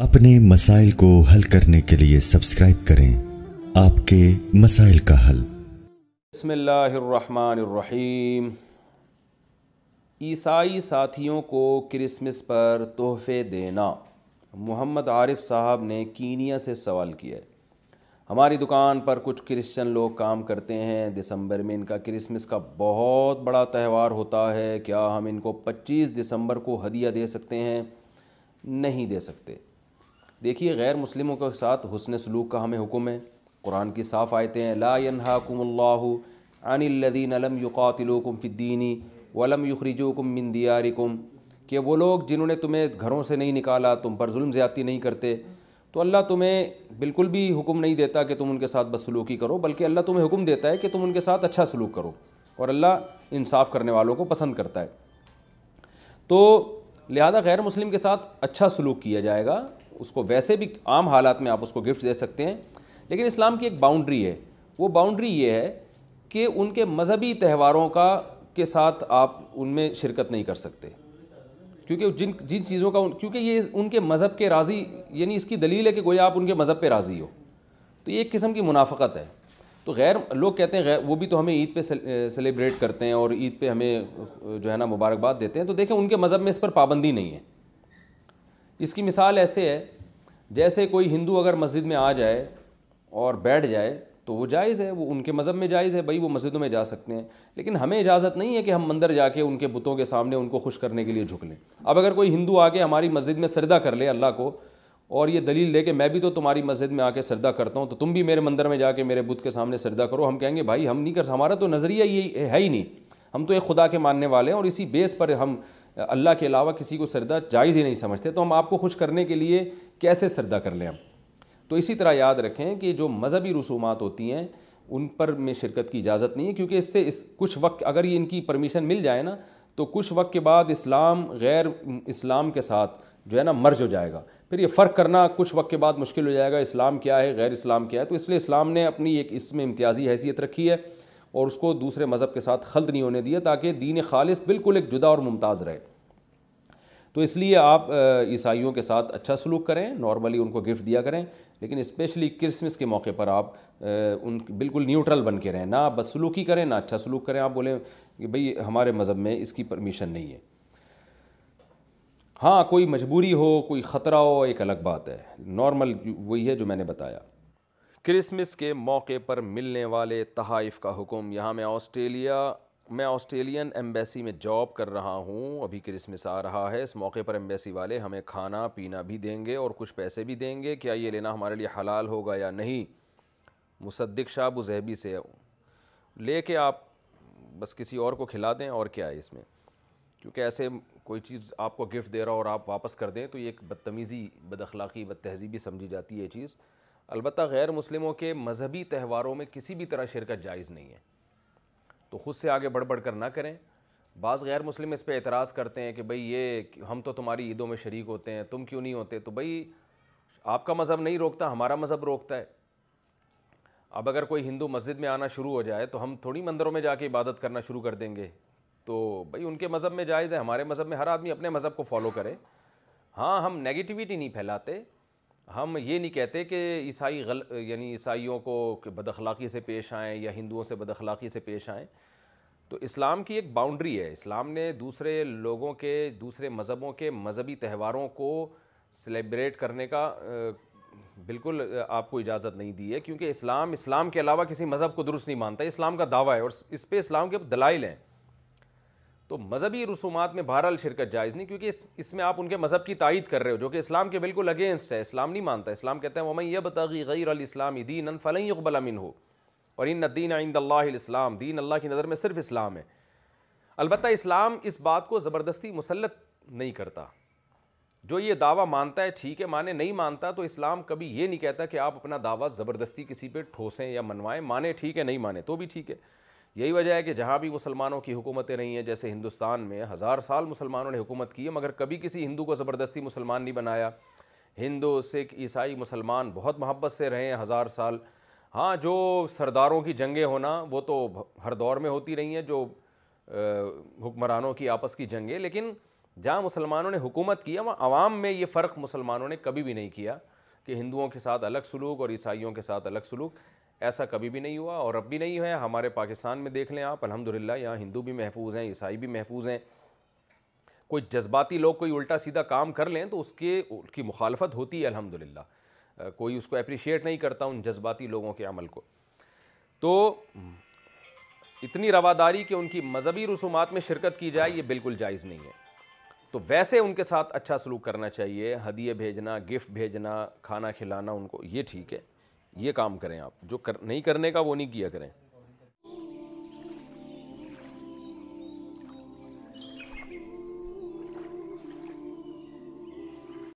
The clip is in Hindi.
अपने मसाइल को हल करने के लिए सब्सक्राइब करें आपके मसाइल का हल बसमीम ईसाई साथियों को क्रिसमस पर तोहफे देना मोहम्मद आरिफ साहब ने कीनिया से सवाल किया है हमारी दुकान पर कुछ क्रिश्चियन लोग काम करते हैं दिसंबर में इनका क्रिसमस का बहुत बड़ा त्यौहार होता है क्या हम इनको 25 दिसंबर को हदिया दे सकते हैं नहीं दे सकते देखिए गैर मुस्लिमों के साथ हसन सलूक का हमें हुक्म है कुरान की साफ़ आयतें हैं ला अलम फ़िद्दीनी वलम युखरिजुकुम मिन दियारिकुम कि वो लोग जिन्होंने तुम्हें घरों से नहीं निकाला तुम पर जुल्म ज़्यादी नहीं करते तो अल्लाह तुम्हें बिल्कुल भी हुक्म नहीं देता कि तुम उनके साथ बदसलूकी करो बल्कि अल्लाह तुम्हें हुक्म देता है कि तुम उनके साथ अच्छा सलूक करो और अल्लाह इंसाफ करने वालों को पसंद करता है तो लिहाजा गैर मुस्लिम के साथ अच्छा सलूक किया जाएगा उसको वैसे भी आम हालात में आप उसको गिफ्ट दे सकते हैं लेकिन इस्लाम की एक बाउंड्री है वो बाउंड्री ये है कि उनके मजहबी त्यौहारों का के साथ आप उनमें शिरकत नहीं कर सकते क्योंकि जिन जिन चीज़ों का क्योंकि ये उनके मज़हब के राज़ी यानी इसकी दलील है कि गोया आप उनके मज़हब पे राज़ी हो तो ये एक किस्म की मुनाफ़त है तो गैर लोग कहते हैं गैर वो भी तो हमें ईद पे सेलिब्रेट करते हैं और ईद पे हमें जो है ना मुबारकबाद देते हैं तो देखें उनके मज़हब में इस पर पाबंदी नहीं है इसकी मिसाल ऐसे है जैसे कोई हिंदू अगर मस्जिद में आ जाए और बैठ जाए तो वो जायज़ है वो उनके मज़हब में जायज़ है भाई वो मस्जिदों में जा सकते हैं लेकिन हमें इजाज़त नहीं है कि हम मंदिर जाके उनके बुतों के सामने उनको खुश करने के लिए झुक लें अब अगर कोई हिंदू आके हमारी मस्जिद में सरदा कर ले अल्लाह को और ये दलील दे के मैं भी तो तुम्हारी मस्जिद में आके सरदा करता हूँ तो तुम भी मेरे मंदिर में जाके मेरे बुत के सामने सरदा करो हम कहेंगे भाई हम नहीं कर हमारा तो नज़रिया ये है ही नहीं हम तो एक खुदा के मानने वाले हैं और इसी बेस पर हम अल्लाह के अलावा किसी को सरदा जायज़ ही नहीं समझते तो हम आपको खुश करने के लिए कैसे सरदा कर लें हम तो इसी तरह याद रखें कि जो मजहबी रसूमात होती हैं उन पर में शिरकत की इजाज़त नहीं है क्योंकि इससे इस कुछ वक्त अगर ये इनकी परमिशन मिल जाए ना तो कुछ वक्त के बाद इस्लाम गैर इस्लाम के साथ जो है ना मर्ज हो जाएगा फिर ये फ़र्क करना कुछ वक्त के बाद मुश्किल हो जाएगा इस्लाम क्या है गैर इस्लाम क्या है तो इसलिए इस्लाम ने अपनी एक इसमें इम्तियाजी हैसियत रखी है और उसको दूसरे मज़हब के साथ खल्द नहीं होने दिया ताकि दीन खालिस बिल्कुल एक जुदा और मुमताज़ रहे तो इसलिए आप ईसाइयों के साथ अच्छा सलूक करें नॉर्मली उनको गिफ्ट दिया करें लेकिन इस्पेशली क्रिसमस के मौके पर आप उन बिल्कुल न्यूट्रल बन के रहें ना आप ही करें ना अच्छा सलूक करें आप बोलें कि भाई हमारे मज़हब में इसकी परमिशन नहीं है हाँ कोई मजबूरी हो कोई ख़तरा हो एक अलग बात है नॉर्मल वही है जो मैंने बताया क्रिसमस के मौके पर मिलने वाले तहाइफ का हुक्म यहाँ मैं ऑस्ट्रेलिया मैं ऑस्ट्रेलियन एम्बेसी में जॉब कर रहा हूँ अभी क्रिसमस आ रहा है इस मौके पर एम्बेसी वाले हमें खाना पीना भी देंगे और कुछ पैसे भी देंगे क्या ये लेना हमारे लिए हलाल होगा या नहीं मुसद्दिक शाह बुजहबी से ले के आप बस किसी और को खिला दें और क्या है इसमें क्योंकि ऐसे कोई चीज़ आपको गिफ्ट दे रहा हो और आप वापस कर दें तो ये एक बदतमीज़ी बदखलाक़ी बदतहजीबी समझी जाती है ये चीज़ अलबत् गैर मुस्लिमों के मजहबी त्यौहारों में किसी भी तरह शिरकत जायज़ नहीं है तो ख़ुद से आगे बढ़ बढ़ कर ना करें बाज़ गैर मुस्लिम इस पर एतराज़ करते हैं कि भाई ये हम तो तुम्हारी ईदों में शरीक होते हैं तुम क्यों नहीं होते तो भाई आपका मज़हब नहीं रोकता हमारा मज़हब रोकता है अब अगर कोई हिंदू मस्जिद में आना शुरू हो जाए तो हम थोड़ी मंदिरों में जाके इबादत करना शुरू कर देंगे तो भाई उनके मज़हब में जायज़ है हमारे मज़हब में हर आदमी अपने मज़हब को फॉलो करे हाँ हम नेगेटिविटी नहीं फैलाते हम ये नहीं कहते कि ईसाई गल यानी ईसाइयों को बदखलाक़ी से पेश आएँ या हिंदुओं से बदखलाक़ी से पेश आएँ तो इस्लाम की एक बाउंड्री है इस्लाम ने दूसरे लोगों के दूसरे मज़हबों के मज़हबी त्यौहारों को सेलिब्रेट करने का बिल्कुल आपको इजाज़त नहीं दी है क्योंकि इस्लाम इस्लाम के अलावा किसी मज़हब को दुरुस्त नहीं मानता इस्लाम का दावा है और इस पर इस्लाम के दलाइल हैं तो मजहबी रसूमात में बहरहाल शिरकत जायज़ नहीं क्योंकि इस इसमें आप उनके मज़हब की तायद कर रहे हो जो कि इस्लाम के बिल्कुल अगेंस्ट है इस्लाम नहीं मानता इस्लाम कहते हैं वमन यह बतगी गैर इस्लामी दीन फ़लई यकबल अमिन हो और इन दीन आइंदम दीन अल्लाह की नज़र में सिर्फ इस्लाम है अलबत् इस्लाम इस बात को ज़बरदस्ती मुसलत नहीं करता जो ये दावा मानता है ठीक है माने नहीं मानता तो इस्लाम कभी ये नहीं कहता कि आप अपना दावा ज़बरदस्ती किसी पर ठोसें या मनवाएं माने ठीक है नहीं माने तो भी ठीक है यही वजह है कि जहाँ भी मुसलमानों की हुकूमतें रही हैं जैसे हिंदुस्तान में हज़ार साल मुसलमानों ने हुकूमत की है मगर कभी किसी हिंदू को ज़बरदस्ती मुसलमान नहीं बनाया हिंदू सिख ईसाई मुसलमान बहुत मोहब्बत से रहे हैं हज़ार साल हाँ जो सरदारों की जंगें होना वो तो हर दौर में होती रही हैं जो हुक्मरानों की आपस की जंगें लेकिन जहाँ मुसलमानों ने हुकूमत किया वहाँ आवाम में ये फ़र्क मुसलमानों ने कभी भी नहीं किया कि हिंदुओं के साथ अलग सलूक और ईसाइयों के साथ अलग सलूक ऐसा कभी भी नहीं हुआ और अब भी नहीं है हमारे पाकिस्तान में देख लें आप अलहमदिल्ला यहाँ हिंदू भी महफूज हैं ईसाई भी महफूज हैं कोई जज्बाती लोग कोई उल्टा सीधा काम कर लें तो उसके उसकी मुखालफत होती है अलहमदिल्ला कोई उसको अप्रिशिएट नहीं करता उन जज्बाती लोगों के अमल को तो इतनी रवादारी कि उनकी मजहबी रसूमात में शिरकत की जाए ये बिल्कुल जायज़ नहीं है तो वैसे उनके साथ अच्छा सलूक करना चाहिए हदिये भेजना गिफ्ट भेजना खाना खिलाना उनको ये ठीक है ये काम करें आप जो कर नहीं करने का वो नहीं किया करें